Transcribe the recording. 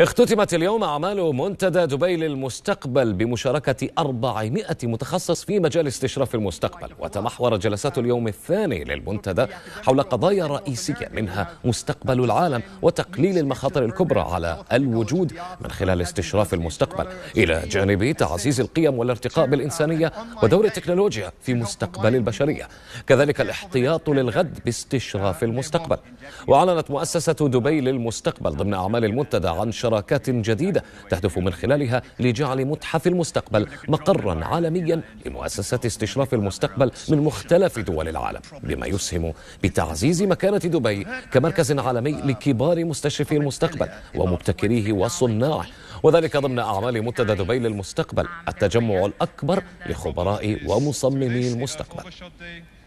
اختتمت اليوم أعمال منتدى دبي للمستقبل بمشاركة 400 متخصص في مجال استشراف المستقبل وتمحور جلسات اليوم الثاني للمنتدى حول قضايا رئيسية منها مستقبل العالم وتقليل المخاطر الكبرى على الوجود من خلال استشراف المستقبل إلى جانب تعزيز القيم والارتقاء بالإنسانية ودور التكنولوجيا في مستقبل البشرية كذلك الاحتياط للغد باستشراف المستقبل وأعلنت مؤسسة دبي للمستقبل ضمن أعمال المنتدى عن شراكات جديدة تهدف من خلالها لجعل متحف المستقبل مقرا عالميا لمؤسسات استشراف المستقبل من مختلف دول العالم بما يسهم بتعزيز مكانة دبي كمركز عالمي لكبار مستشرفي المستقبل ومبتكريه وصناعه وذلك ضمن أعمال منتدى دبي للمستقبل التجمع الأكبر لخبراء ومصممي المستقبل